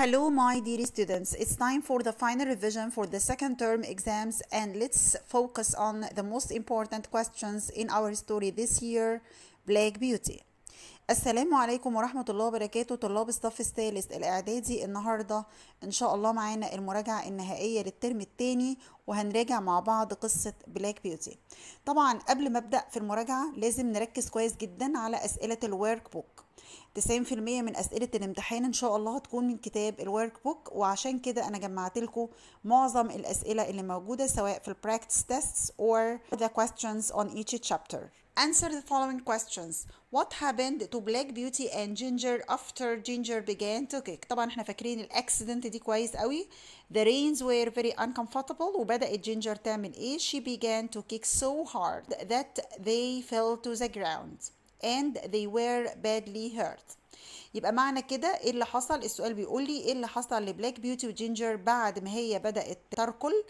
Hello my dear students, it's time for the final revision for the second term exams and let's focus on the most important questions in our story this year, Black Beauty. السلام عليكم ورحمة الله وبركاته طلاب الصف الثالث الإعدادي النهاردة إن شاء الله معانا المراجعة النهائية للترم الثاني وهنراجع مع بعض قصة بلاك بيوتي طبعا قبل ما أبدأ في المراجعة لازم نركز كويس جدا على أسئلة الورك بوك 90% من أسئلة الامتحان إن شاء الله هتكون من كتاب الورك بوك وعشان كده أنا جمعت لكم معظم الأسئلة اللي موجودة سواء في البراكتس tests or the questions on each chapter. Answer the following questions. What happened to Black Beauty and Ginger after Ginger began to kick? طبعا احنا فاكرين الاكسيدنت دي كويس قوي. The rains were very uncomfortable وبدأت جينجر تعمل ايه؟ She began to kick so hard that they fell to the ground. and they were badly hurt يبقى معنى كده ايه اللي حصل السؤال بيقول لي ايه اللي حصل لبلاك بيوتي وجينجر بعد ما هي بدأت تركل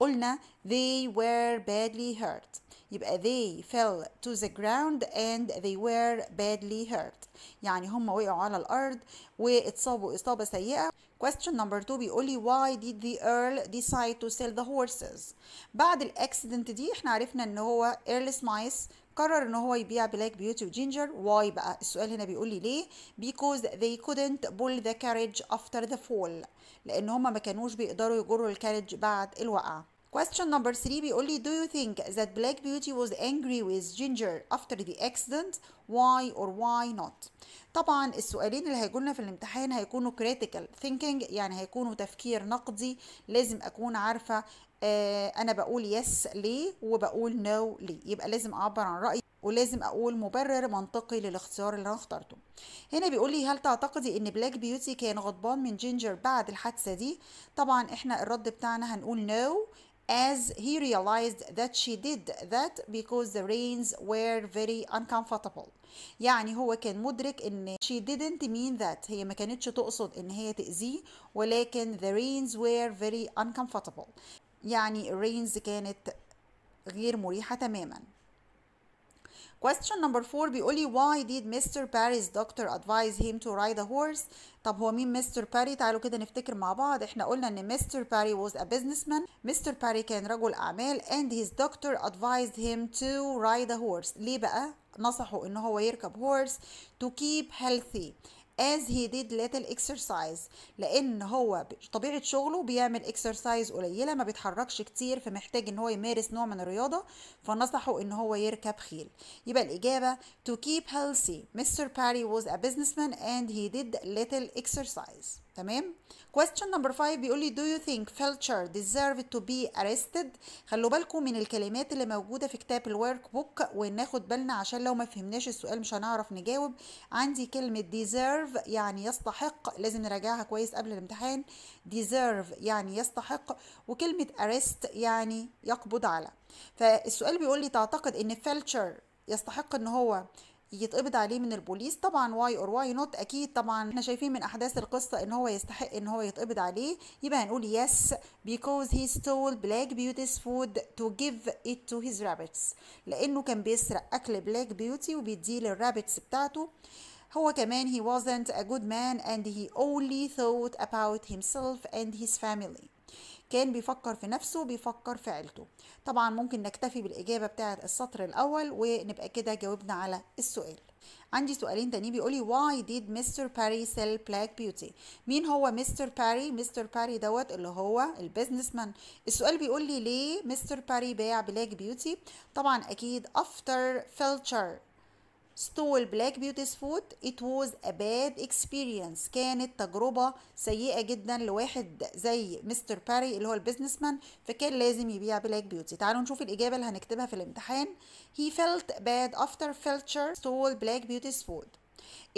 قلنا they were badly hurt يبقى they fell to the ground and they were badly hurt يعني هم وقعوا على الأرض واتصابوا إصابة سيئة question number 2 بيقول لي why did the earl decide to sell the horses بعد الاكسيدنت دي احنا عرفنا ان هو earl سمايث قرر ان هو يبيع بلاك بيوتي وجينجر واي بقى السؤال هنا بيقول لي ليه because they couldn't pull the carriage after the fall لان هما ما كانوش بيقدروا يجروا الكارج بعد الوقعه Question number 3 بيقول لي Do you think that Black Beauty was angry with Ginger after the accident? Why or why not? طبعا السؤالين اللي هيجولنا في الامتحان هيكونوا critical thinking يعني هيكونوا تفكير نقدي لازم أكون عارفة آه، انا بقول يس ليه وبقول نو ليه يبقى لازم اعبر عن رايي ولازم اقول مبرر منطقي للاختيار اللي انا اخترته هنا بيقول لي هل تعتقدي ان بلاك بيوتي كان غضبان من جينجر بعد الحادثه دي طبعا احنا الرد بتاعنا هنقول نو as he realized that she did that because the reins were very uncomfortable يعني هو كان مدرك ان she didn't mean that هي ما كانتش تقصد ان هي تأذيه ولكن the reins were very uncomfortable يعني الرينز كانت غير مريحة تماما Question number four بيقولي why did Mr. Perry's doctor advise him to ride a horse طب هو مين مستر باري تعالوا كده نفتكر مع بعض احنا قلنا ان مستر باري was a businessman مستر باري كان رجل اعمال and his doctor advised him to ride a horse ليه بقى نصحه ان هو يركب horse to keep healthy as he did little exercise لان هو طبيعه شغله بيعمل اكسرسايز قليله ما بيتحركش كتير فمحتاج ان هو يمارس نوع من الرياضه فنصحه ان هو يركب خيل يبقى الاجابه to keep healthy Mr. Perry was a businessman and he did little exercise تمام question number 5 بيقول لي do you think Felcher deserved to be arrested خلوا بالكم من الكلمات اللي موجوده في كتاب الورك بوك وناخد بالنا عشان لو ما فهمناش السؤال مش هنعرف نجاوب عندي كلمه deserve يعني يستحق لازم نراجعها كويس قبل الامتحان deserve يعني يستحق وكلمه arrest يعني يقبض على فالسؤال بيقول لي تعتقد ان Felcher يستحق ان هو يتقبض عليه من البوليس طبعا واي اور واي نوت اكيد طبعا احنا شايفين من احداث القصه ان هو يستحق ان هو يتقبض عليه يبقى هنقول يس because he stole black beauty's food to give it to his rabbits لانه كان بيسرق اكل بلاك بيوتي وبيديه للرابتس بتاعته هو كمان he wasn't a good man and he only thought about himself and his family كان بيفكر في نفسه بيفكر في عيلته طبعا ممكن نكتفي بالإجابة بتاعة السطر الأول ونبقى كده جاوبنا على السؤال عندي سؤالين تانيين بيقولي why did Mr. Perry sell black beauty مين هو مستر باري مستر باري دوت اللي هو البيزنس مان السؤال بيقول لي ليه مستر باري باع بلاك بيوتي طبعا اكيد افتر filter stole black beauty's food it was a bad experience كانت تجربة سيئة جدا لواحد زي مستر باري اللي هو البيزنس مان فكان لازم يبيع بلاك بيوتي تعالوا نشوف الإجابة اللي هنكتبها في الامتحان he felt bad after Felcher stole black beauty's food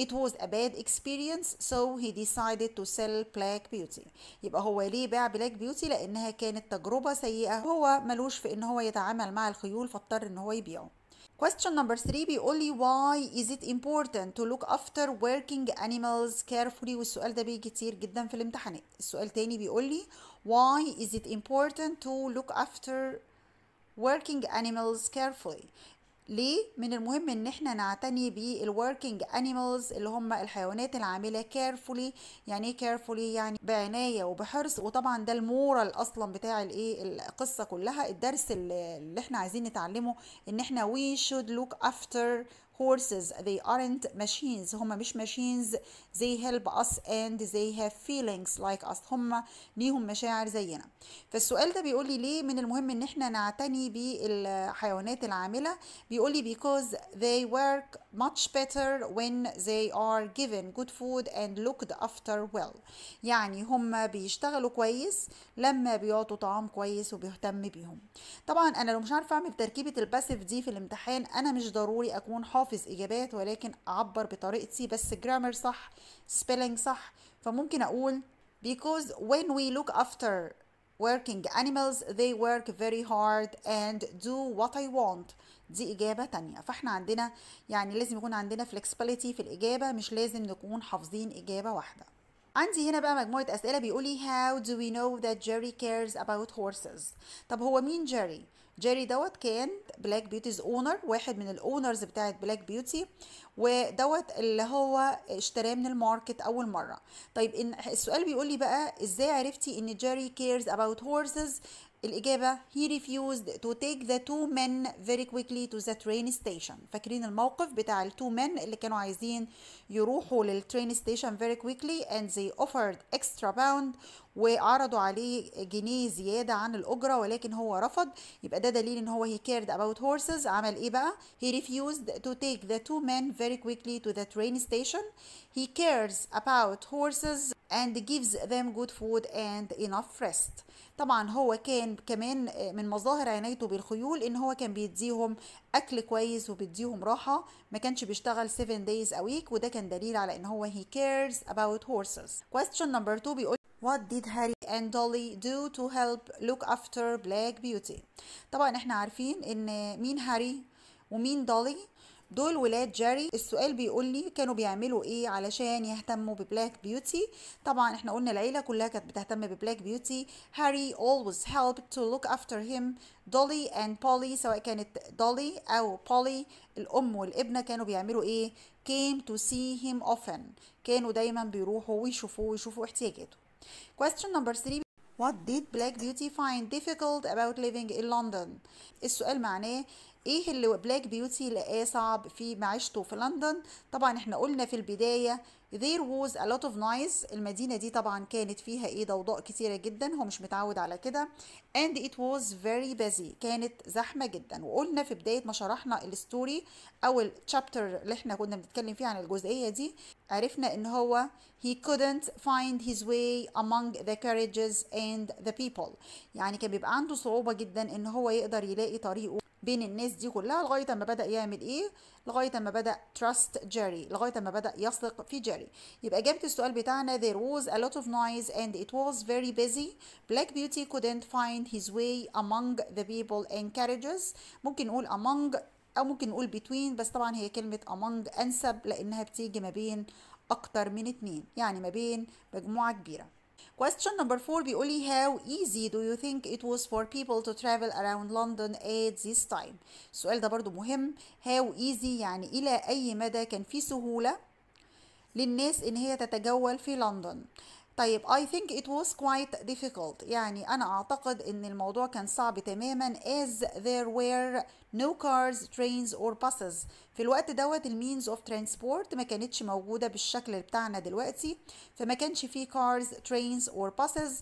It was a bad experience so he decided to sell black beauty يبقى هو ليه باع بلاك بيوتي لأنها كانت تجربة سيئة هو ملوش في إن هو يتعامل مع الخيول فاضطر إن هو يبيعه Question number three بيقول why is it important to look after working animals carefully والسؤال ده بيجي كتير جدا في الامتحانات السؤال تاني بيقول why is it important to look after working animals carefully ليه من المهم ان احنا نعتني بالوركينج انيمالز اللي هم الحيوانات العامله كارفولي يعني ايه كيرفولي يعني بعنايه وبحرص وطبعا ده المورال اصلا بتاع الايه القصه كلها الدرس اللي احنا عايزين نتعلمه ان احنا وي شود لوك افتر horses they aren't machines هما مش machines they help us and they have feelings like us هما ليهم مشاعر زينا فالسؤال ده بيقول لي ليه من المهم ان احنا نعتني بالحيوانات العاملة بيقول لي because they work much better when they are given good food and looked after well يعني هما بيشتغلوا كويس لما بيعطوا طعام كويس وبيهتم بيهم طبعا انا لو مش عارفه اعمل تركيبه الباسف دي في الامتحان انا مش ضروري اكون حافظ حافظ اجابات ولكن اعبر بطريقتي بس جرامر صح سبيلنج صح فممكن اقول because when we look after working animals they work very hard and do what I want دي إجابة تانية فإحنا عندنا يعني لازم يكون عندنا flexibility في الإجابة مش لازم نكون حافظين إجابة واحدة عندي هنا بقى مجموعة أسئلة بيقولي how do we know that Jerry cares about horses طب هو مين جيري جيري دوت كان بلاك بيوتيز اونر واحد من الاونرز بتاعه بلاك بيوتي ودوت اللي هو اشتراه من الماركت اول مره طيب السؤال بيقول لي بقى ازاي عرفتي ان جيري كيرز اباوت هورسز الإجابة he refused to take the two men very quickly to the train station فاكرين الموقف بتاع ال two men اللي كانوا عايزين يروحوا للترين station very quickly and they offered extra pound وعرضوا عليه جنيه زيادة عن الأجرة ولكن هو رفض يبقى ده دليل إن هو he cared about horses عمل إيه بقى he refused to take the two men very quickly to the train station he cares about horses and gives them good food and enough rest طبعا هو كان كمان آه، من مظاهر عنايته بالخيول ان هو كان بيديهم اكل كويس وبيديهم راحه ما كانش بيشتغل 7 days a week وده كان دليل على ان هو he cares about horses question number 2 بيقول What did Harry and Dolly do to help look after Black Beauty؟ طبعا احنا عارفين ان مين هاري ومين دولي دول ولاد جاري السؤال بيقول لي كانوا بيعملوا ايه علشان يهتموا ببلاك بيوتي طبعا احنا قلنا العيله كلها كانت بتهتم ببلاك بيوتي هاري always helped to look after him دولي and بولي سواء كانت دولي او بولي الام والابنه كانوا بيعملوا ايه came to see him often كانوا دايما بيروحوا ويشوفوه ويشوفوا احتياجاته question number 3 What did Black Beauty find difficult about living in London؟ السؤال معناه ايه اللي بلاك بيوتي لقاه صعب في معيشته في لندن طبعا احنا قلنا في البدايه there was a lot of noise المدينه دي طبعا كانت فيها ايه ضوضاء كتيره جدا هو مش متعود على كده and it was very busy كانت زحمه جدا وقلنا في بدايه ما شرحنا الستوري او الشابتر اللي احنا كنا بنتكلم فيه عن الجزئيه دي عرفنا ان هو he couldn't find his way among the carriages and the people يعني كان بيبقى عنده صعوبه جدا ان هو يقدر يلاقي طريقه بين الناس دي كلها لغايه اما بدا يعمل ايه لغايه اما بدا تراست جيري لغايه اما بدا يثق في جيري يبقى اجابه السؤال بتاعنا there was a lot of noise and it was very busy black beauty couldn't find his way among the people and carriages ممكن نقول among او ممكن نقول between بس طبعا هي كلمه among انسب لانها بتيجي ما بين اكتر من اتنين يعني ما بين مجموعه كبيره Question number four بيقول لي how easy do you think it was for people to travel around London at this time؟ السؤال ده برضو مهم how easy يعني إلى أي مدى كان في سهولة للناس إن هي تتجول في لندن طيب I think it was quite difficult يعني أنا أعتقد إن الموضوع كان صعب تماما as there were no cars, trains or buses في الوقت دوت means of transport ما كانتش موجودة بالشكل بتاعنا دلوقتي فما كانش فيه cars, trains or buses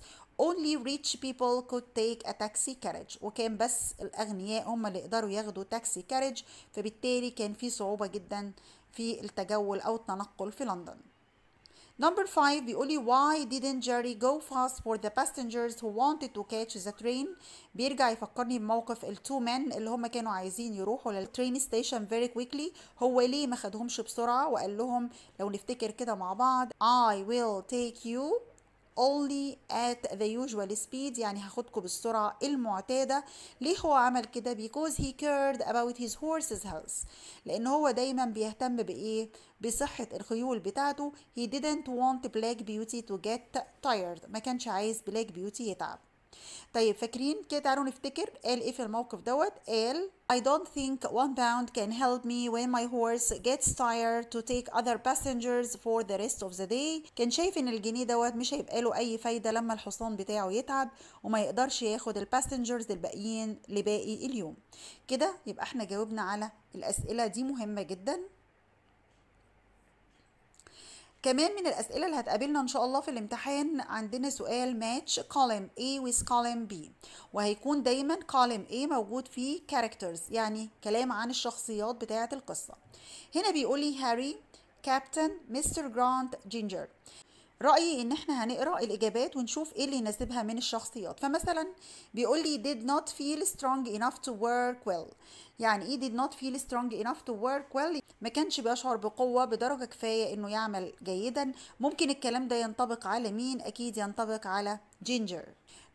only rich people could take a taxi carriage وكان بس الأغنياء هم اللي يقدروا ياخدوا taxi carriage فبالتالي كان في صعوبة جدا في التجول أو التنقل في لندن Number five بيقول لي why didn't Jerry go fast for the passengers who wanted to catch the train بيرجع يفكرني بموقف ال two men اللي هم كانوا عايزين يروحوا للترين ستيشن very quickly هو ليه ما خدهمش بسرعة وقال لهم لو نفتكر كده مع بعض I will take you only at the usual speed يعني هاخدكم بالسرعة المعتادة ليه هو عمل كده because he cared about his horse's health لأن هو دايما بيهتم بإيه بصحة الخيول بتاعته he didn't want black beauty to get tired ما كانش عايز black beauty يتعب طيب فاكرين كده تعالوا نفتكر قال ايه في الموقف دوت قال I don't think one pound can help me when my horse gets tired to take other passengers for the rest of the day كان شايف ان الجنيه دوت مش هيبقى له اي فايده لما الحصان بتاعه يتعب وما يقدرش ياخد الباسنجرز الباقيين لباقي اليوم كده يبقى احنا جاوبنا على الاسئله دي مهمه جدا كمان من الأسئلة اللي هتقابلنا إن شاء الله في الامتحان عندنا سؤال ماتش column A with column B وهيكون دايما column A موجود فيه characters يعني كلام عن الشخصيات بتاعة القصة هنا بيقولي هاري كابتن مستر جرانت جينجر رأيي إن إحنا هنقرأ الإجابات ونشوف إيه اللي يناسبها من الشخصيات فمثلا بيقول لي did not feel strong enough to work well يعني he did not feel strong enough to work well ما كانش بيشعر بقوه بدرجه كفايه انه يعمل جيدا ممكن الكلام ده ينطبق على مين اكيد ينطبق على جينجر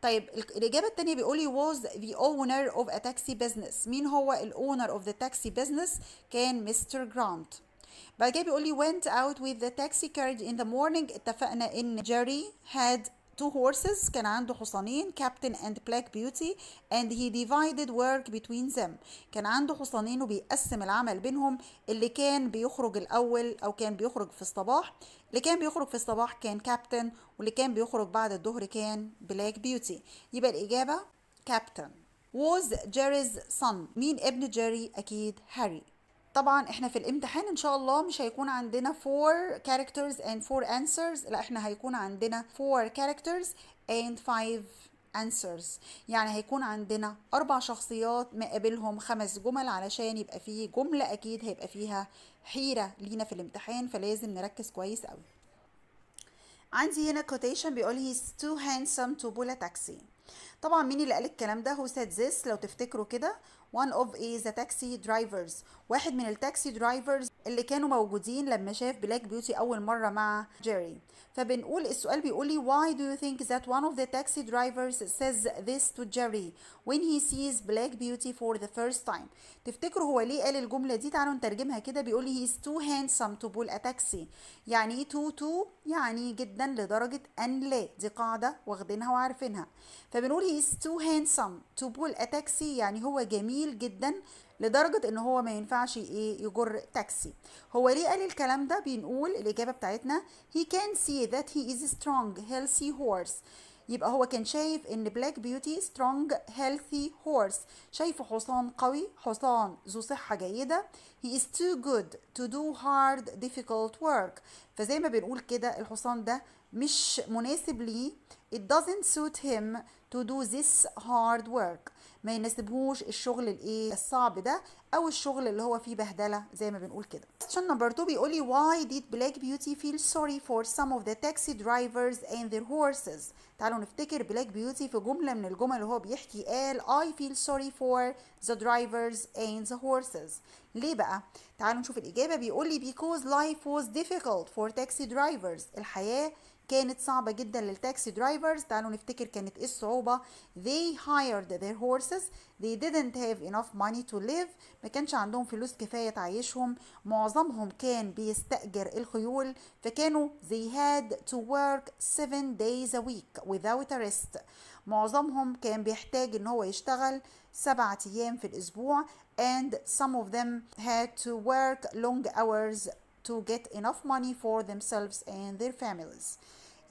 طيب الاجابه التانية بيقول لي was the owner of a taxi business مين هو الاونر of the taxi business كان مستر جرانت بعد كده بيقول لي went out with the taxi carriage in the morning اتفقنا ان جيري had two horses كان عنده حصانين captain and black beauty and he divided work between them كان عنده حصانين وبيقسم العمل بينهم اللي كان بيخرج الاول او كان بيخرج في الصباح اللي كان بيخرج في الصباح كان captain واللي كان بيخرج بعد الظهر كان black beauty يبقى الاجابه captain was Jerry's son مين ابن جيري اكيد هاري طبعا احنا في الامتحان ان شاء الله مش هيكون عندنا 4 characters and 4 answers لا احنا هيكون عندنا 4 characters and 5 answers يعني هيكون عندنا اربع شخصيات مقابلهم خمس جمل علشان يبقى فيه جملة اكيد هيبقى فيها حيرة لينا في الامتحان فلازم نركز كويس قوي عندي هنا quotation بيقول he's too handsome to pull a taxi طبعا مين اللي قال الكلام ده هو سيد زيس لو تفتكروا كده one of a the taxi drivers واحد من التاكسي درايفرز اللي كانوا موجودين لما شاف بلاك بيوتي اول مره مع جيري فبنقول السؤال بيقول لي why do you think that one of the taxi drivers says this to Jerry when he sees black beauty for the first time تفتكروا هو ليه قال الجمله دي تعالوا نترجمها كده بيقول لي he is too handsome to pull a taxi يعني ايه too too يعني جدا لدرجه ان لا دي قاعده واخدينها وعارفينها فبنقول is too handsome to pull a taxi يعني هو جميل جدا لدرجة ان هو ما ينفعش ايه يجر تاكسي هو ليه قال الكلام ده بنقول الاجابة بتاعتنا he can see that he is strong healthy horse يبقى هو كان شايف ان بلاك بيوتي strong healthy horse شايفه حصان قوي حصان ذو صحة جيدة he is too good to do hard difficult work فزي ما بنقول كده الحصان ده مش مناسب ليه it doesn't suit him to do this hard work ما يناسبهوش الشغل الايه الصعب ده او الشغل اللي هو فيه بهدله زي ما بنقول كده question number 2 بيقول لي why did black beauty feel sorry for some of the taxi drivers and their horses تعالوا نفتكر بلاك بيوتي في جمله من الجمل اللي هو بيحكي قال I feel sorry for the drivers and the horses ليه بقى تعالوا نشوف الاجابه بيقول لي because life was difficult for taxi drivers الحياه كانت صعبة جدا للتاكسي درايفرز تعالوا نفتكر كانت ايه الصعوبة they hired their horses they didn't have enough money to live ما كانش عندهم فلوس كفاية تعيشهم معظمهم كان بيستأجر الخيول فكانوا they had to work seven days a week without a rest معظمهم كان بيحتاج ان هو يشتغل سبعة ايام في الاسبوع and some of them had to work long hours to get enough money for themselves and their families.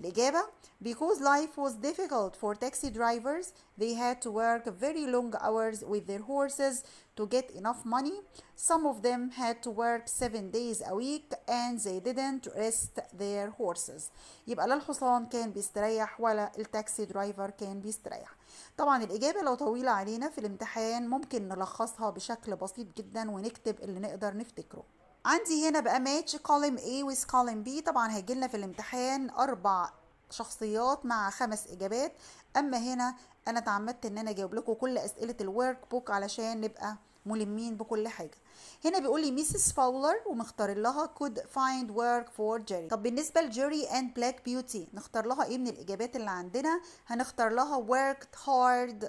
Legeva, Because life was difficult for taxi drivers, they had to work very long hours with their horses to get enough money. Some of them had to work 7 days a week and they didn't rest their horses. يبقى لا الحصان كان بيستريح ولا التاكسي درايفر كان بيستريح. طبعا الإجابة لو طويلة علينا في الامتحان ممكن نلخصها بشكل بسيط جدا ونكتب اللي نقدر نفتكره. عندي هنا بقى ماتش كولم A with كولم B طبعا هيجيلنا في الامتحان أربع شخصيات مع خمس إجابات أما هنا أنا تعمدت إن أنا أجاوب لكم كل أسئلة الورك بوك علشان نبقى ملمين بكل حاجة هنا بيقول لي ميسيس فاولر ومختار لها could find work for جيري طب بالنسبة لجيري and black beauty نختار لها ايه من الإجابات اللي عندنا هنختار لها worked hard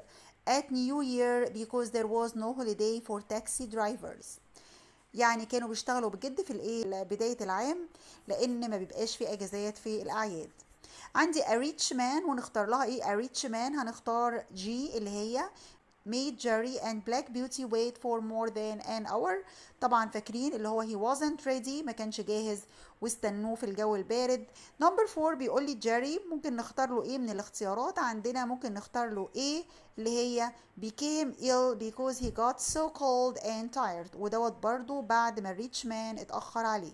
at new year because there was no holiday for taxi drivers يعني كانوا بيشتغلوا بجد في الايه بدايه العام لان ما بيبقاش في اجازات في الاعياد عندي rich man ونختار لها ايه rich man هنختار جي اللي هي made Jerry and Black Beauty wait for more than an hour طبعا فاكرين اللي هو he wasn't ready ما كانش جاهز واستنوه في الجو البارد نمبر four بيقول لي جيري ممكن نختار له ايه من الاختيارات عندنا ممكن نختار له ايه اللي هي became ill because he got so cold and tired ودوت برضو بعد ما الريتش مان اتأخر عليه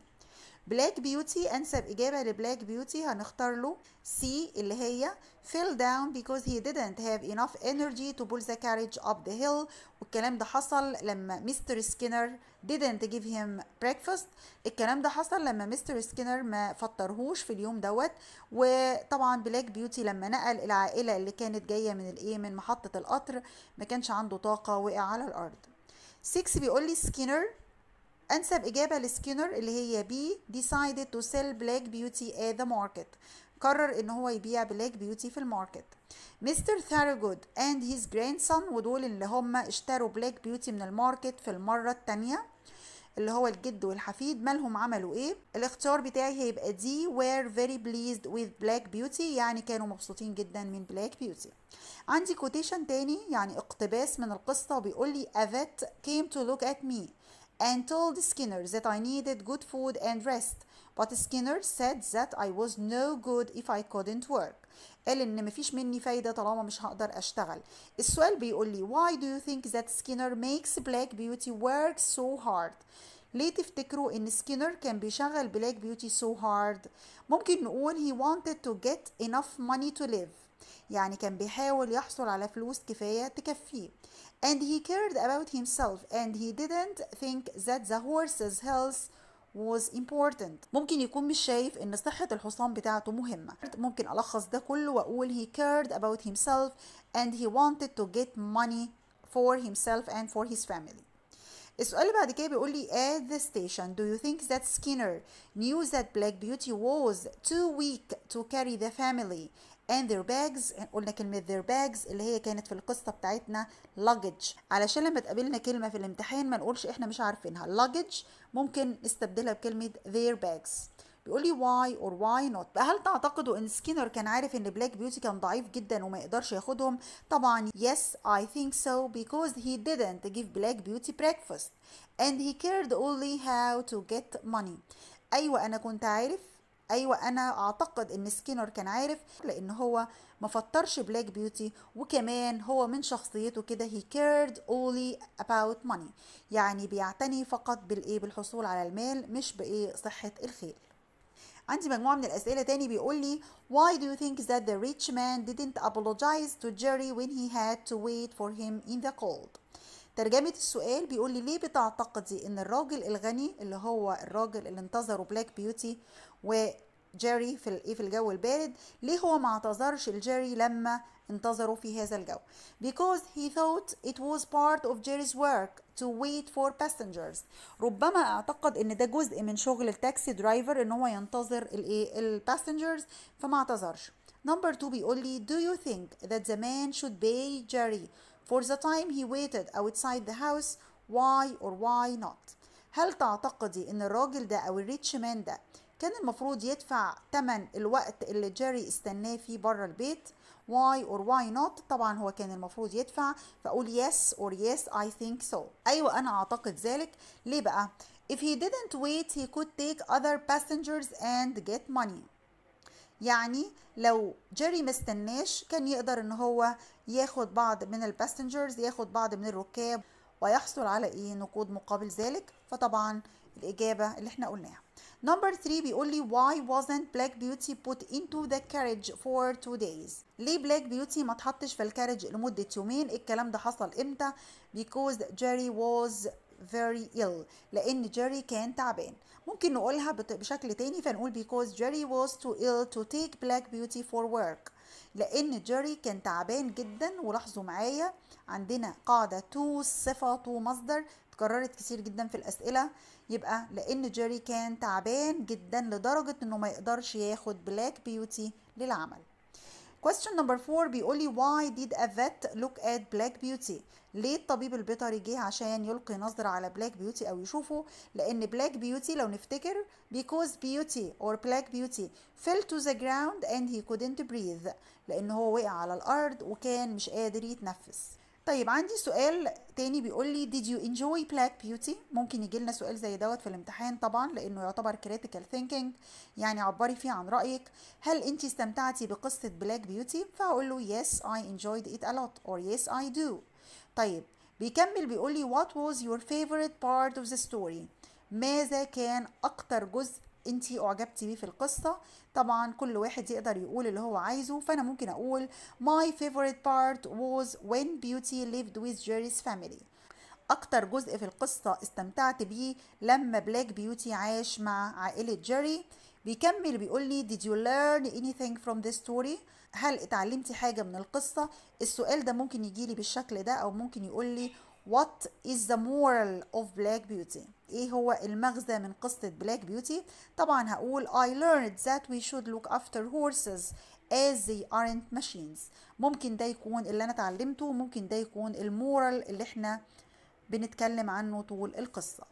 بلاك بيوتي انسب اجابه لبلاك بيوتي هنختار له سي اللي هي fell down because he didn't have enough energy to pull the carriage up the hill والكلام ده حصل لما مستر سكينر didn't give him breakfast الكلام ده حصل لما مستر سكينر ما فطرهوش في اليوم دوت وطبعا بلاك بيوتي لما نقل العائله اللي كانت جايه من الايه من محطه القطر ما كانش عنده طاقه وقع على الارض 6 بيقول لي سكينر انسب اجابه لسكينر اللي هي بي decided to sell black beauty at the market قرر ان هو يبيع بلاك بيوتي في الماركت مستر ثاروجود اند هيز جراندسون ودول اللي هم اشتروا بلاك بيوتي من الماركت في المرة التانية اللي هو الجد والحفيد مالهم عملوا ايه الاختيار بتاعي هيبقى دي وير فيري بليزد وذ بلاك بيوتي يعني كانوا مبسوطين جدا من بلاك بيوتي عندي كوتيشن تاني يعني اقتباس من القصة وبيقول لي افيت كيم تو لوك ات مي and told Skinner that I needed good food and rest But Skinner said that I was no good if I couldn't work. قال إن مفيش مني فايدة طالما مش هقدر أشتغل. السؤال بيقول لي why do you think that Skinner makes black beauty work so hard؟ ليه تفتكروا ان سكينر كان بيشغل Black Beauty so hard. ممكن نقول he wanted to get enough money to live يعني كان بيحاول يحصل على فلوس كفاية تكفيه and he cared about himself and he didn't think that the horse's health was important ممكن يكون مش شايف ان صحة الحصان بتاعته مهمة ممكن ألخص ده كله وأقول he cared about himself and he wanted to get money for himself and for his family السؤال اللي بعد كده بيقول لي at the station do you think that Skinner knew that Black Beauty was too weak to carry the family and their bags قلنا كلمة their bags اللي هي كانت في القصة بتاعتنا luggage علشان لما تقابلنا كلمة في الامتحان ما نقولش احنا مش عارفينها luggage ممكن نستبدلها بكلمة their bags بيقول لي why or why not بقى هل تعتقدوا ان سكينر كان عارف ان بلاك بيوتي كان ضعيف جدا وما يقدرش ياخدهم طبعا yes I think so because he didn't give black beauty breakfast and he cared only how to get money ايوه انا كنت عارف ايوه انا اعتقد ان سكينر كان عارف لان هو ما فطرش بلاك بيوتي وكمان هو من شخصيته كده he cared only about money يعني بيعتني فقط بالايه بالحصول على المال مش بايه صحه الخيل عندي مجموعة من الأسئلة تاني بيقول لي Why do you think that the rich man didn't apologize to Jerry when he had to wait for him in the cold? ترجمة السؤال بيقول لي ليه بتعتقدي إن الراجل الغني اللي هو الراجل اللي انتظره بلاك بيوتي وجيري في الايه في الجو البارد ليه هو ما اعتذرش لجيري لما انتظروا في هذا الجو because he thought it was part of Jerry's work to wait for passengers ربما اعتقد ان ده جزء من شغل التاكسي درايفر ان هو ينتظر الايه الباسنجرز فما اعتذرش number two بيقول لي do you think that the man should pay Jerry for the time he waited outside the house why or why not هل تعتقدي ان الراجل ده او الريتش مان ده كان المفروض يدفع تمن الوقت اللي جيري استناه فيه بره البيت why or why not طبعا هو كان المفروض يدفع فأقول yes or yes I think so أيوة أنا أعتقد ذلك ليه بقى if he didn't wait he could take other passengers and get money يعني لو جيري مستناش كان يقدر ان هو ياخد بعض من الباسنجرز ياخد بعض من الركاب ويحصل على ايه نقود مقابل ذلك فطبعا الاجابه اللي احنا قلناها Number three بيقول لي why wasn't black beauty put into the carriage for two days ليه بلاك بيوتي ما اتحطش في الكارج لمدة يومين الكلام ده حصل امتى because Jerry was very ill لان جيري كان تعبان ممكن نقولها بشكل تاني فنقول because Jerry was too ill to take black beauty for work لأن جيري كان تعبان جدا ولاحظوا معايا عندنا قاعدة تو صفة تو مصدر اتكررت كتير جدا في الأسئلة يبقى لأن جيري كان تعبان جدا لدرجة إنه ما يقدرش ياخد بلاك بيوتي للعمل question number 4 بيقول لي why did a vet look at black beauty ليه الطبيب البيطري جه عشان يلقي نظرة على black beauty او يشوفه لان black beauty لو نفتكر because beauty or black beauty fell to the ground and he couldn't breathe لان هو وقع على الارض وكان مش قادر يتنفس طيب عندي سؤال تاني بيقول لي did you enjoy black beauty ممكن يجي لنا سؤال زي دوت في الامتحان طبعا لانه يعتبر critical thinking يعني عبري فيه عن رايك هل انت استمتعتي بقصه black beauty فهقول له yes I enjoyed it a lot or yes I do طيب بيكمل بيقول لي what was your favorite part of the story ماذا كان اكتر جزء انت اعجبتي بيه في القصه طبعا كل واحد يقدر يقول اللي هو عايزه فانا ممكن اقول my favorite part was when beauty lived with Jerry's family اكتر جزء في القصه استمتعت بيه لما بلاك بيوتي عاش مع عائله جيري بيكمل بيقول لي did you learn anything from this story هل اتعلمتي حاجه من القصه السؤال ده ممكن يجي لي بالشكل ده او ممكن يقول لي What is the moral of Black Beauty? ايه هو المغزى من قصة Black Beauty؟ طبعا هقول I learned that we should look after horses as they aren't machines ممكن ده يكون اللي انا اتعلمته ممكن ده يكون المورال اللي احنا بنتكلم عنه طول القصة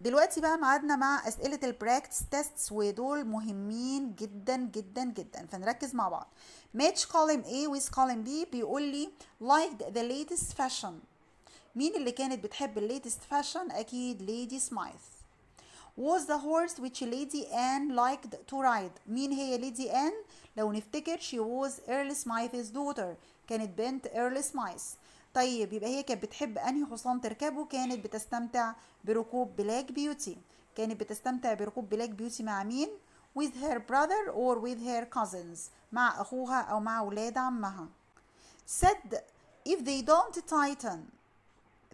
دلوقتي بقى ميعادنا مع أسئلة البراكتس تيستس ودول مهمين جدا جدا جدا فنركز مع بعض match column A with column B بيقول لي liked the latest fashion مين اللي كانت بتحب الليتست فاشن اكيد ليدي سمايث was the horse which Lady Anne liked to ride مين هي Lady Anne لو نفتكر she was Earl Smythe's daughter كانت بنت Earl Smythe طيب يبقى هي كانت بتحب انهي حصان تركبه كانت بتستمتع بركوب بلاك بيوتي كانت بتستمتع بركوب بلاك بيوتي مع مين with her brother or with her cousins مع اخوها او مع ولاد عمها said if they don't tighten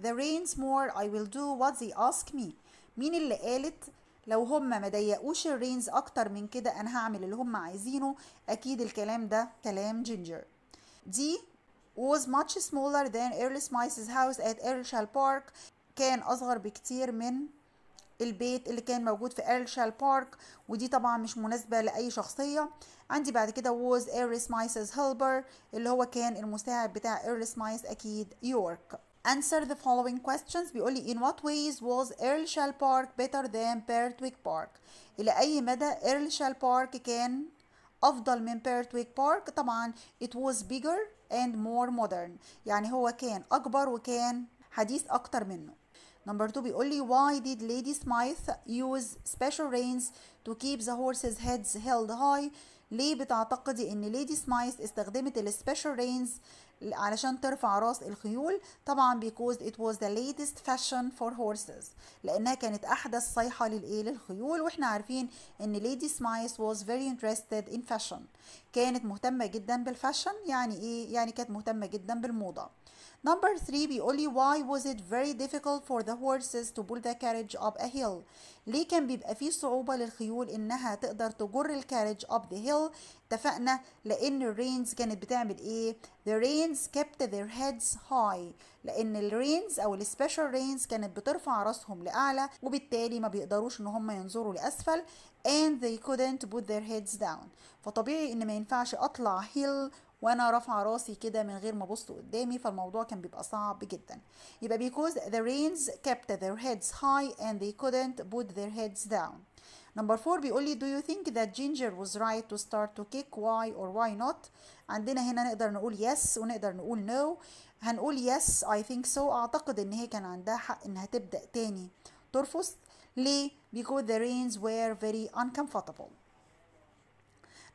the rains more I will do what they ask me مين اللي قالت لو هم ما ضيقوش الرينز اكتر من كده انا هعمل اللي هم عايزينه اكيد الكلام ده كلام جينجر دي was much smaller than Earl Smythe's house at Earlshall Park كان اصغر بكتير من البيت اللي كان موجود في ايرلشال بارك ودي طبعا مش مناسبة لأي شخصية عندي بعد كده was Earl مايسز helper اللي هو كان المساعد بتاع Earl مايس أكيد يورك Answer the following questions بيقول لي in what ways was Earlshall Park better than Pertwick Park إلى أي مدى Earlshall Park كان أفضل من Pertwick Park طبعا it was bigger and more modern يعني هو كان أكبر وكان حديث أكتر منه Number two بيقول لي why did Lady Smythe use special reins to keep the horses heads held high ليه بتعتقدي ان ليدي سمايس استخدمت السبيشال رينز علشان ترفع راس الخيول طبعا بيكوز ات واز ذا ليتست فاشن فور هورسز لانها كانت احدث صيحه للايه للخيول واحنا عارفين ان ليدي سمايس واز فيري انترستد ان فاشن كانت مهتمه جدا بالفاشن يعني ايه يعني كانت مهتمه جدا بالموضه Number three بيقول لي why was it very difficult for the horses to pull the carriage up a hill ليه كان بيبقى فيه صعوبة للخيول انها تقدر تجر الكارج up the hill اتفقنا لان الرينز كانت بتعمل ايه the rains kept their heads high لان الرينز او السبيشال رينز كانت بترفع راسهم لاعلى وبالتالي ما بيقدروش ان هم ينظروا لاسفل and they couldn't put their heads down فطبيعي ان ما ينفعش اطلع hill وانا رافعه راسي كده من غير ما ابص قدامي فالموضوع كان بيبقى صعب جدا يبقى because the rains kept their heads high and they couldn't put their heads down نمبر 4 بيقول لي do you think that ginger was right to start to kick why or why not عندنا هنا نقدر نقول yes ونقدر نقول no هنقول yes I think so اعتقد ان هي كان عندها حق انها تبدأ تاني ترفض ليه because the rains were very uncomfortable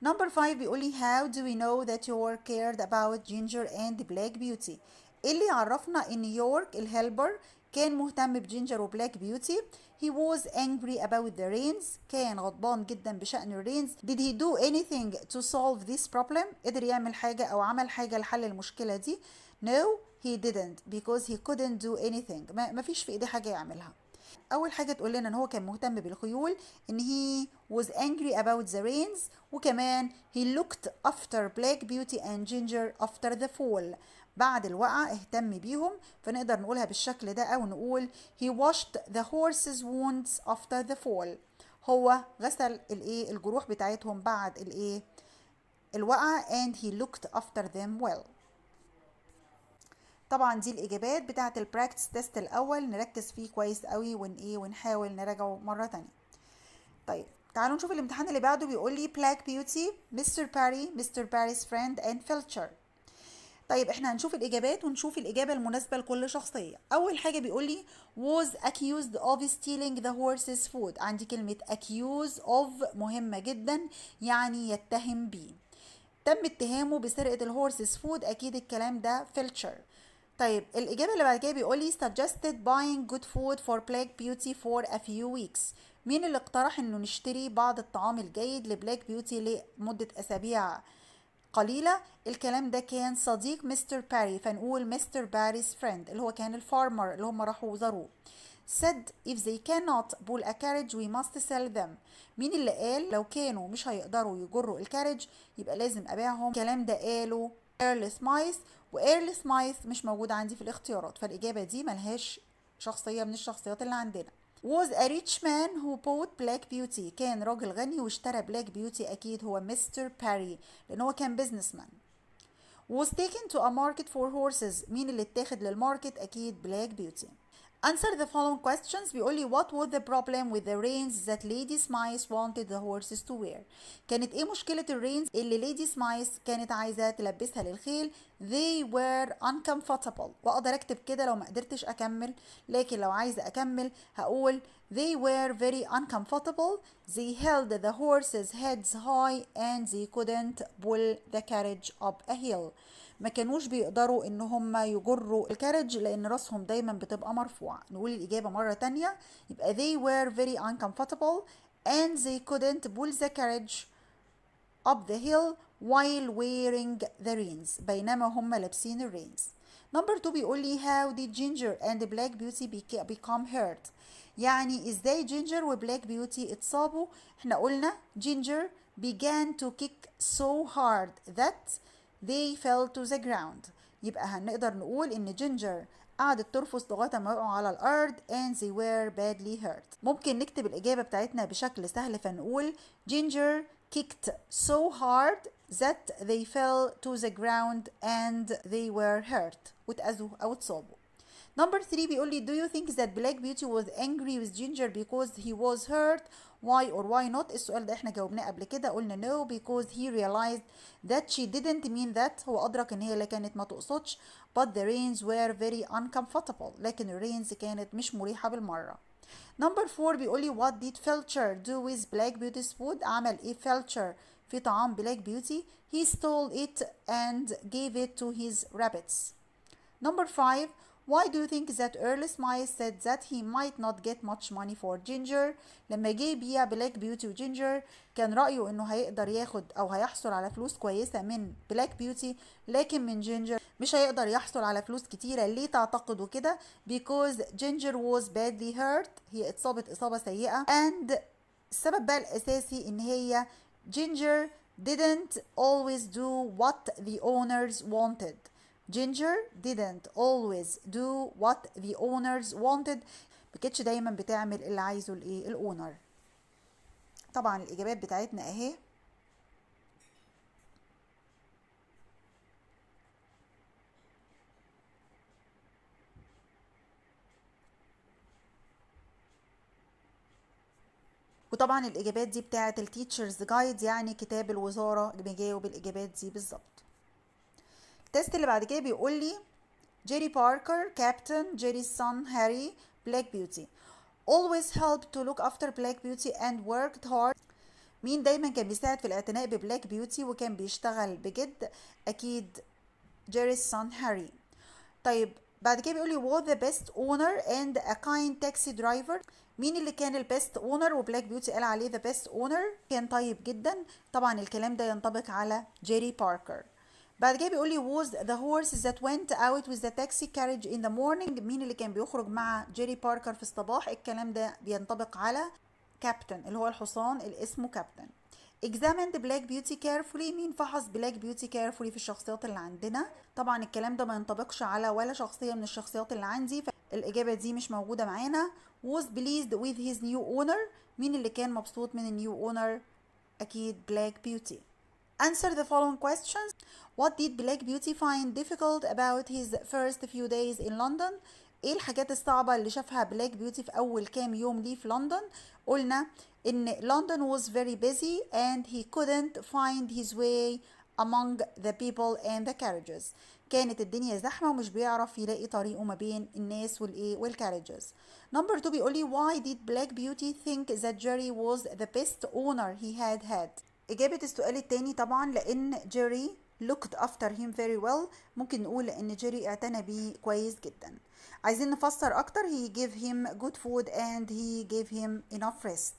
Number five بيقول لي how do we know that York cared about Ginger and Black Beauty اللي عرفنا ان يورك الهلبر كان مهتم بجينجر وبلاك بيوتي he was angry about the rains كان غضبان جدا بشأن الرينز did he do anything to solve this problem قدر يعمل حاجة أو عمل حاجة لحل المشكلة دي no he didn't because he couldn't do anything ما فيش في إيديه حاجة يعملها اول حاجه تقول لنا ان هو كان مهتم بالخيول ان هي was angry about the rains وكمان he looked after black beauty and ginger after the fall بعد الوقعة اهتم بيهم فنقدر نقولها بالشكل ده أو نقول he washed the horses wounds after the fall هو غسل الايه الجروح بتاعتهم بعد الايه الوقعة and he looked after them well طبعا دي الاجابات بتاعه البراكتس تيست الاول نركز فيه كويس قوي ون ايه ونحاول نراجعه مره تانية طيب تعالوا نشوف الامتحان اللي بعده بيقول لي بلاك بيوتي مستر باري مستر باري's فريند اند فيلتشر طيب احنا هنشوف الاجابات ونشوف الاجابه المناسبه لكل شخصيه اول حاجه بيقول لي was accused of stealing the horse's food عندي كلمه accused of مهمه جدا يعني يتهم بيه تم اتهامه بسرقه الهورسز فود اكيد الكلام ده فيلتشر طيب الإجابة اللي بعد كده بيقول لي suggested buying good food for black beauty for a few weeks مين اللي اقترح إنه نشتري بعض الطعام الجيد لبلاك بيوتي لمدة أسابيع قليلة الكلام ده كان صديق مستر باري فنقول مستر باريز فريند اللي هو كان الفارمر اللي هم راحوا وزاروه said if they cannot pull a carriage we must sell them مين اللي قال لو كانوا مش هيقدروا يجروا الكارج يبقى لازم أبيعهم الكلام ده قاله ايرلس مايس وايرلس مايس مش موجود عندي في الاختيارات فالاجابه دي ملهاش شخصيه من الشخصيات اللي عندنا was a rich man who bought black beauty كان راجل غني واشترى بلاك بيوتي أكيد هو مستر باري لأن هو كان بيزنس مان was taken to a market for horses مين اللي اتاخد للماركت أكيد بلاك بيوتي Answer the following questions بيقول لي what was the problem with the reins that Lady Smith wanted the horses to wear كانت ايه مشكلة الرينز اللي Lady Smith كانت عايزة تلبسها للخيل they were uncomfortable واقدر اكتب كده لو ما قدرتش اكمل لكن لو عايزة اكمل هقول they were very uncomfortable they held the horses heads high and they couldn't pull the carriage up a hill ما كانوش بيقدروا ان هم يجروا الكارج لان راسهم دايما بتبقى مرفوعه نقول الاجابه مره تانية يبقى they were very uncomfortable and they couldn't pull the carriage up the hill while wearing the reins بينما هم لابسين الرينز نمبر 2 بيقول لي how did ginger and black beauty become hurt يعني ازاي جينجر وبلاك بيوتي اتصابوا احنا قلنا جينجر began to kick so hard that they fell to the ground يبقى هنقدر نقول إن جينجر قعدت ترفص لغاية ما وقعوا على الأرض and they were badly hurt ممكن نكتب الإجابة بتاعتنا بشكل سهل فنقول ginger kicked so hard that they fell to the ground and they were hurt واتأذوا أو اتصابوا number three بيقول لي do you think that black beauty was angry with ginger because he was hurt why or why not السؤال ده احنا جاوبناه قبل كده قلنا no because he realized that she didn't mean that هو أدرك إن هي لا كانت ما تقصدش but the rains were very uncomfortable لكن الرينز كانت مش مريحة بالمرة Number four, بيقول لي what did Felcher do with black beauty's food عمل ايه Felcher في طعام black beauty he stole it and gave it to his rabbits number five why do you think that Earl Smythe said that he might not get much money for Ginger؟ لما جه يبيع بلاك بيوتي وجينجر كان رأيه إنه هيقدر ياخد أو هيحصل على فلوس كويسة من بلاك بيوتي لكن من جينجر مش هيقدر يحصل على فلوس كتيرة ليه تعتقدوا كده؟ because Ginger was badly hurt هي اتصابت إصابة سيئة and السبب بقى الأساسي إن هي Ginger didn't always do what the owners wanted Ginger didn't always do what the owners wanted ما كانتش دايما بتعمل اللي عايزه الايه الاونر طبعا الاجابات بتاعتنا اهي وطبعا الاجابات دي بتاعت التيتشرز جايد يعني كتاب الوزاره اللي بيجاوب الاجابات دي بالظبط التست اللي بعد كده بيقول لي جيري باركر كابتن جيري سون هاري بلاك بيوتي always helped to look after black beauty and worked hard مين دايما كان بيساعد في الاعتناء ببلاك بيوتي وكان بيشتغل بجد اكيد جيري سون هاري طيب بعد كده بيقول لي was the best owner and a kind taxi driver مين اللي كان البيست اونر وبلاك بيوتي قال عليه ذا بيست اونر كان طيب جدا طبعا الكلام ده ينطبق على جيري باركر بعد كده بيقول لي was the horse that went out with the taxi carriage in the morning مين اللي كان بيخرج مع جيري باركر في الصباح الكلام ده بينطبق على كابتن اللي هو الحصان اللي اسمه كابتن examined black beauty carefully مين فحص black beauty carefully في الشخصيات اللي عندنا طبعا الكلام ده ما ينطبقش على ولا شخصية من الشخصيات اللي عندي فالإجابة دي مش موجودة معانا was pleased with his new owner مين اللي كان مبسوط من النيو owner أكيد black beauty Answer the following questions. What did Black Beauty find difficult about his first few days in London؟ ايه الحاجات الصعبة اللي شافها بلاك بيوتي في أول كام يوم ليه في لندن؟ قلنا إن لندن was very busy and he couldn't find his way among the people and the carriages. كانت الدنيا زحمة ومش بيعرف يلاقي طريقه ما بين الناس والإيه والكاريجز. Number two be only why did Black Beauty think that Jerry was the best owner he had had؟ إجابة السؤال الثاني طبعا لأن جيري looked after him very well ممكن نقول ان جيري اعتنى بيه كويس جدا عايزين نفسر اكتر he gave him good food and he gave him enough rest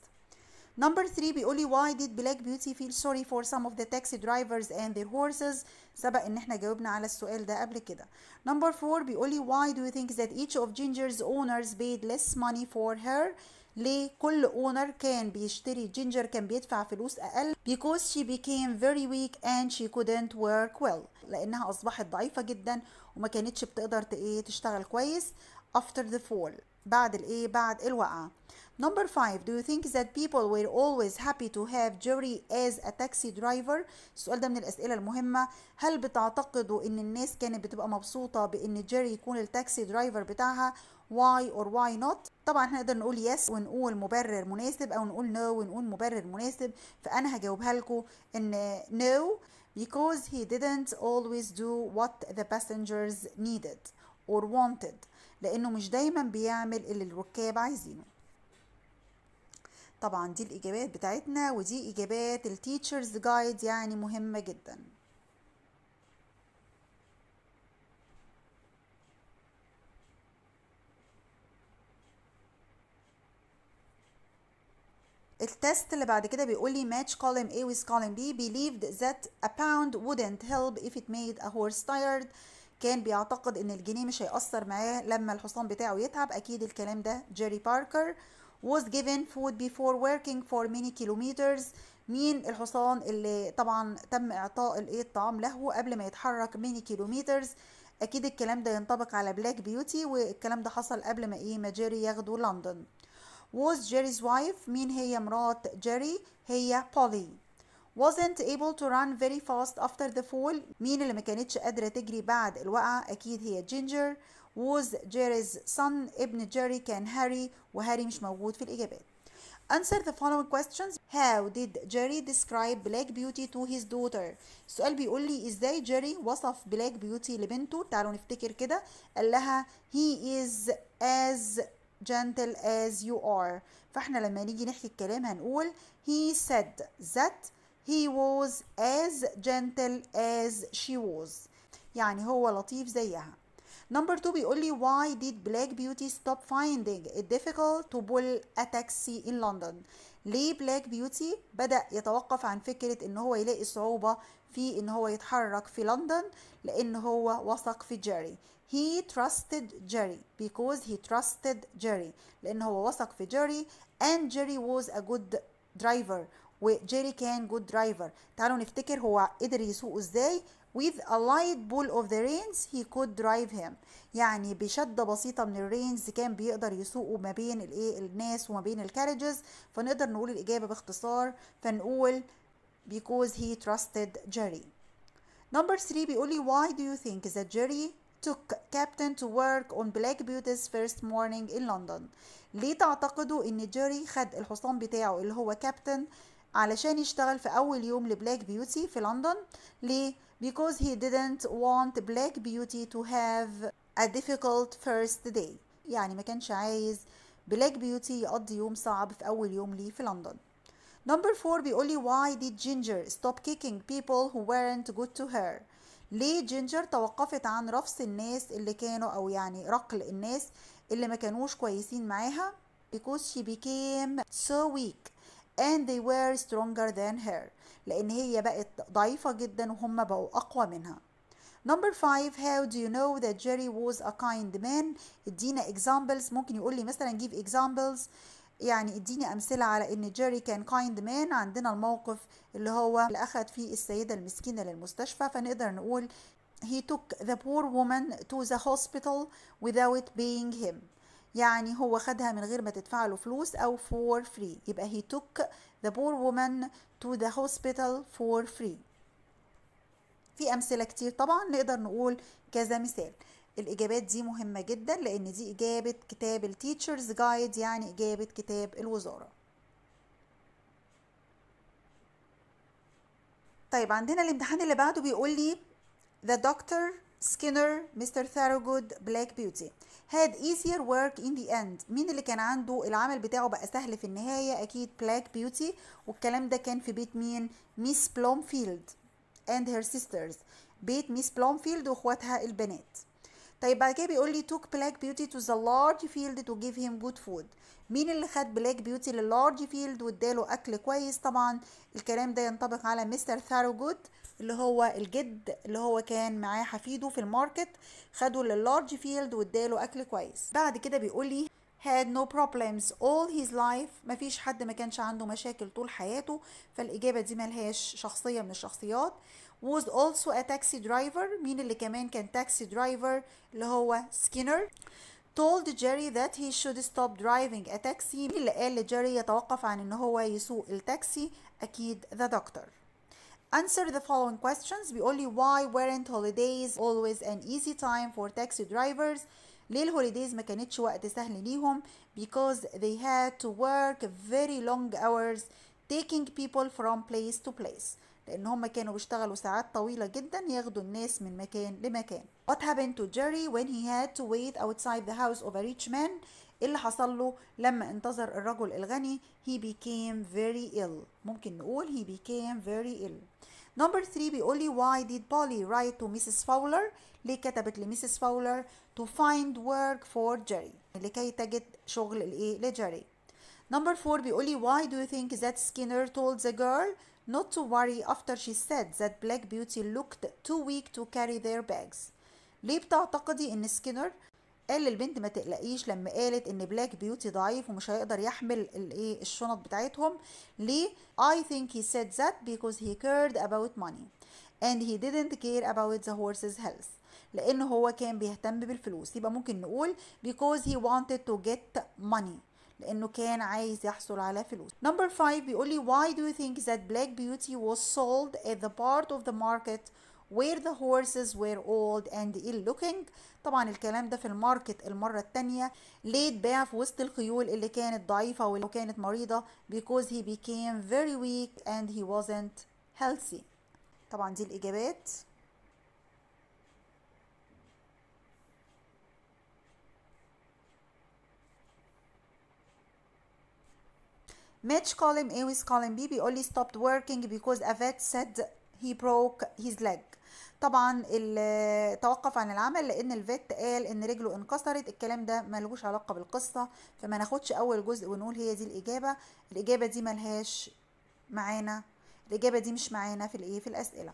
Number 3 بيقول why did Black Beauty feel sorry for some of the taxi drivers and their horses سبق ان احنا جاوبنا على السؤال ده قبل كده Number 4 بيقول why do you think that each of Ginger's owners paid less money for her ليه كل اونر كان بيشتري جينجر كان بيدفع فلوس اقل because she became very weak and she couldn't work well لانها اصبحت ضعيفه جدا وما كانتش بتقدر إيه، تشتغل كويس after the fall بعد الايه بعد الوقعه Number five, do you think that people were always happy to have Jerry as a taxi driver? السؤال ده من الأسئلة المهمة هل بتعتقدوا إن الناس كانت بتبقى مبسوطة بإن جيري يكون التاكسي درايفر بتاعها why or why not طبعا احنا نقدر نقول يس yes ونقول مبرر مناسب او نقول no ونقول مبرر مناسب فانا هجاوبها لكم ان no because he didn't always do what the passengers needed or wanted لانه مش دايما بيعمل اللي الركاب عايزينه طبعا دي الإجابات بتاعتنا ودي إجابات التيتشرز جايد يعني مهمة جدا التست اللي بعد كده بيقول لي match column A with column B believed that a pound wouldn't help if it made a horse tired كان بيعتقد ان الجنيه مش هيأثر معاه لما الحصان بتاعه يتعب اكيد الكلام ده جيري باركر was given food before working for many kilometers مين الحصان اللي طبعا تم اعطاء الايه الطعام له قبل ما يتحرك many kilometers اكيد الكلام ده ينطبق على بلاك بيوتي والكلام ده حصل قبل ما ايه ما جيري ياخدوا لندن was Jerry's wife مين هي مرات جيري هي بولي wasn't able to run very fast after the fall مين اللي ما كانتش قادرة تجري بعد الوقعة أكيد هي جينجر was Jerry's son ابن جيري كان هاري وهاري مش موجود في الإجابات Answer the following questions How did Jerry describe Black Beauty to his daughter السؤال بيقول لي ازاي جيري وصف Black Beauty لبنته تعالوا نفتكر كده قال لها he is as gentle as you are فاحنا لما نيجي نحكي الكلام هنقول he said that he was as gentle as she was يعني هو لطيف زيها نمبر 2 بيقول لي why did black beauty stop finding it difficult to pull a taxi in London ليه بلاك بيوتي بدأ يتوقف عن فكرة ان هو يلاقي صعوبة في ان هو يتحرك في لندن لان هو وثق في جيري he trusted Jerry because he trusted Jerry لان هو وثق في جيري and Jerry was a good driver وجيري كان جود درايفر تعالوا نفتكر هو قدر يسوقه ازاي with a light pull of the reins he could drive him يعني بشده بسيطه من الرينز كان بيقدر يسوقه ما بين الايه الناس وما بين الكاريجز فنقدر نقول الاجابه باختصار فنقول because he trusted Jerry number 3 بيقول لي why do you think that Jerry took captain to work on Black Beauty's first morning in London ليه تعتقدوا ان جيري خد الحصان بتاعه اللي هو كابتن علشان يشتغل في اول يوم لبلاك بيوتي في لندن ليه because he didn't want black beauty to have a difficult first day يعني ما كانش عايز بلاك بيوتي يقضي يوم صعب في أول يوم ليه في لندن Number four only why did Ginger stop kicking people who weren't good to her ليه جينجر توقفت عن رفس الناس اللي كانوا أو يعني رقل الناس اللي ما كانوش كويسين معاها because she became so weak and they were stronger than her لأن هي بقت ضعيفة جدا وهم بقوا أقوى منها Number five, how do you know that Jerry was a kind man? ادينا examples ممكن يقول لي مثلا give examples يعني اديني امثله على ان جيري كان kind man, عندنا الموقف اللي هو اللي اخذ فيه السيده المسكينه للمستشفى فنقدر نقول he took the poor woman to the hospital without paying him يعني هو خدها من غير ما تدفع له فلوس او for free يبقى he took the poor woman to the hospital for free في أمثلة كتير طبعا نقدر نقول كذا مثال الإجابات دي مهمة جدا لأن دي إجابة كتاب التيتشرز جايد يعني إجابة كتاب الوزارة طيب عندنا الامتحان اللي بعده بيقول لي The doctor, Skinner, Mr. Thorogood, Black Beauty had easier work in the end مين اللي كان عنده العمل بتاعه بقى سهل في النهاية أكيد بلاك بيوتي والكلام ده كان في بيت مين ميس بلومفيلد and her sisters بيت ميس بلومفيلد واخواتها البنات طيب بعد كده بيقول لي took black beauty to the large field to give him good food مين اللي خد بلاك بيوتي للارج فيلد واداله اكل كويس طبعا الكلام ده ينطبق على مستر ثاروجود اللي هو الجد اللي هو كان معاه حفيده في الماركت خده لللارج فيلد واداله اكل كويس بعد كده بيقول لي had no problems all his life مفيش حد ما كانش عنده مشاكل طول حياته فالإجابة دي ملهاش شخصية من الشخصيات was also a taxi driver مين اللي كمان كان taxi driver اللي هو سكينر told Jerry that he should stop driving a taxi مين اللي قال لجيري يتوقف عن ان هو يسوق التاكسي اكيد the doctor Answer the following questions We only why weren't holidays always an easy time for taxi drivers ليه الهوليديز ما كانتش وقت سهل ليهم because they had to work very long hours taking people from place to place لان هم كانوا بيشتغلوا ساعات طويلة جدا ياخدوا الناس من مكان لمكان What happened to Jerry when he had to wait outside the house of a rich man اللي حصل له لما انتظر الرجل الغني he became very ill ممكن نقول he became very ill number 3 بيقول لي why did Polly write to Mrs. Fowler ليه كتبت لميسيس فاولر to find work for Jerry لكي تجد شغل الايه لجيري number 4 بيقول لي why do you think that Skinner told the girl not to worry after she said that Black Beauty looked too weak to carry their bags ليه بتعتقدي ان سكينر قال للبنت ما تقلقيش لما قالت ان بلاك بيوتي ضعيف ومش هيقدر يحمل الايه الشنط بتاعتهم ليه I think he said that because he cared about money and he didn't care about the horse's health لان هو كان بيهتم بالفلوس يبقى ممكن نقول because he wanted to get money لانه كان عايز يحصل على فلوس number 5 بيقول لي why do you think that black beauty was sold at the part of the market where the horses were old and ill looking طبعا الكلام ده في الماركت المرة التانية ليه اتباع في وسط الخيول اللي كانت ضعيفة واللي كانت مريضة because he became very weak and he wasn't healthy طبعا دي الإجابات ماتش column A with column B بيقول لي stopped working because a vet said he broke his leg طبعا توقف عن العمل لان الفيت قال ان رجله انكسرت الكلام ده ملوش علاقه بالقصه فما ناخدش اول جزء ونقول هي دي الاجابه الاجابه دي ملهاش معانا الاجابه دي مش معانا في الايه في الاسئله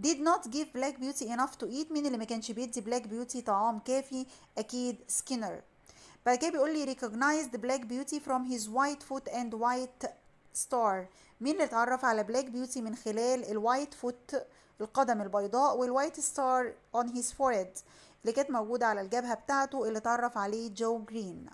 did not give black beauty enough to eat مين اللي ما كانش بيدي black beauty طعام كافي اكيد سكينر بعد كده بيقول لي recognized black beauty from his white foot and white ستار مين اللي اتعرف على بلاك بيوتي من خلال الوايت فوت القدم البيضاء والوايت ستار اون هيز فوريد اللي كانت موجودة على الجبهة بتاعته اللي اتعرف عليه جو جرين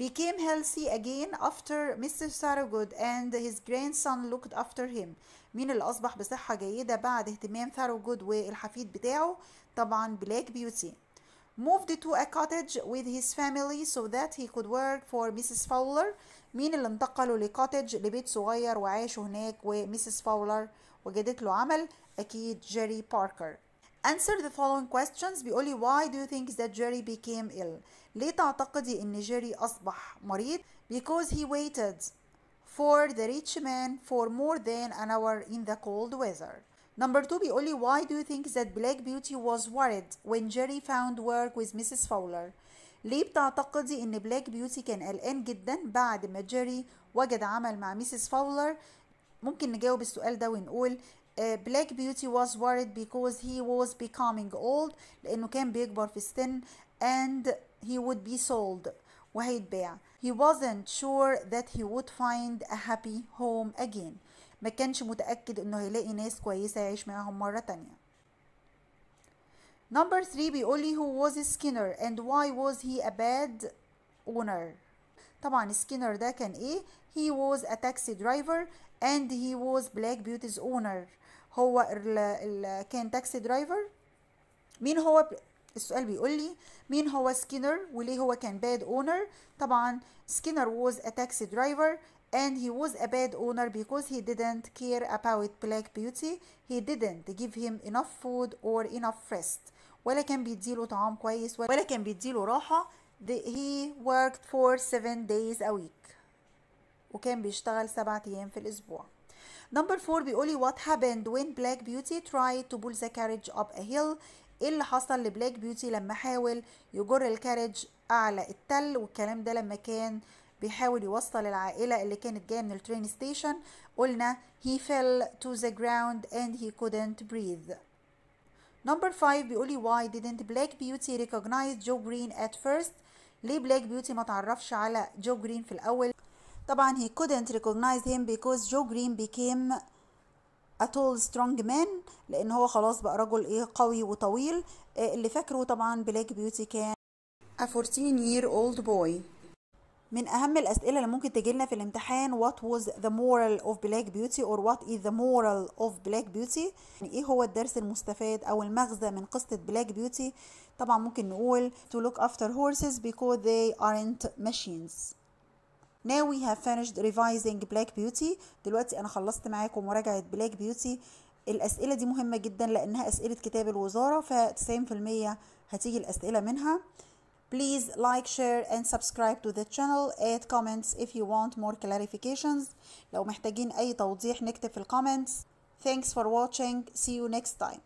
became healthy again after Mr. Thorogood and his grandson looked after him مين اللي أصبح بصحة جيدة بعد اهتمام ثروجود والحفيد بتاعه طبعا بلاك بيوتي moved to a cottage with his family so that he could work for Mrs. Fowler مين اللي انتقلوا لكوتج لبيت صغير وعاشوا هناك وميسيس فاولر وجدت له عمل أكيد جيري باركر Answer the following questions بيقولي why do you think that Jerry became ill ليه تعتقدي ان جيري أصبح مريض because he waited for the rich man for more than an hour in the cold weather Number two بيقولي why do you think that Black Beauty was worried when Jerry found work with Mrs. Fowler ليه بتعتقدي ان بلاك بيوتي كان قلقان جدا بعد ما جيري وجد عمل مع ميسيس فاولر ممكن نجاوب السؤال ده ونقول بلاك بيوتي واز worried because هي واز becoming اولد لأنه كان بيكبر في السن and he would be sold وهيتباع he wasn't sure that he would find a happy home again ما كانش متأكد إنه هيلاقي ناس كويسة يعيش معاهم مرة تانية Number three بيقول لي who was Skinner and why was he a bad owner طبعا Skinner, ده كان ايه he was a taxi driver and he was black beauty's owner هو ال taxi كان تاكسي درايفر مين هو السؤال بيقول لي مين هو سكينر وليه هو كان باد اونر طبعا سكينر was a taxi driver and he was a bad owner because he didn't care about black beauty he didn't give him enough food or enough rest ولا كان بيديله طعام كويس ولا كان بيديله راحة he worked for seven days a week وكان بيشتغل سبعة أيام في الأسبوع نمبر فور بيقولي what happened when black beauty tried to pull the carriage up a hill ايه اللي حصل لبلاك بيوتي لما حاول يجر الكارج اعلى التل والكلام ده لما كان بيحاول يوصل العائلة اللي كانت جاية من الترين ستيشن قلنا he fell to the ground and he couldn't breathe نمبر 5 بيقول لي why didn't black beauty recognize joe green at first ليه بلاك بيوتي ما تعرفش على جو جرين في الاول طبعا he couldn't recognize him because جو جرين became a tall strong man لان هو خلاص بقى رجل ايه قوي وطويل آه، اللي فاكره طبعا بلاك بيوتي كان a 14 year old boy من أهم الأسئلة اللي ممكن تجيلنا في الامتحان what was the moral of black beauty or what is the moral of black beauty يعني إيه هو الدرس المستفاد أو المغزى من قصة black beauty طبعا ممكن نقول to look after horses because they aren't machines Now we have finished revising Black Beauty دلوقتي أنا خلصت معاكم مراجعة Black Beauty الأسئلة دي مهمة جدا لأنها أسئلة كتاب الوزارة ف 90% هتيجي الأسئلة منها Please like, share and subscribe to the channel. Add comments if you want more clarifications. لو محتاجين أي توضيح نكتب في الكومنتس. Thanks for watching. See you next time.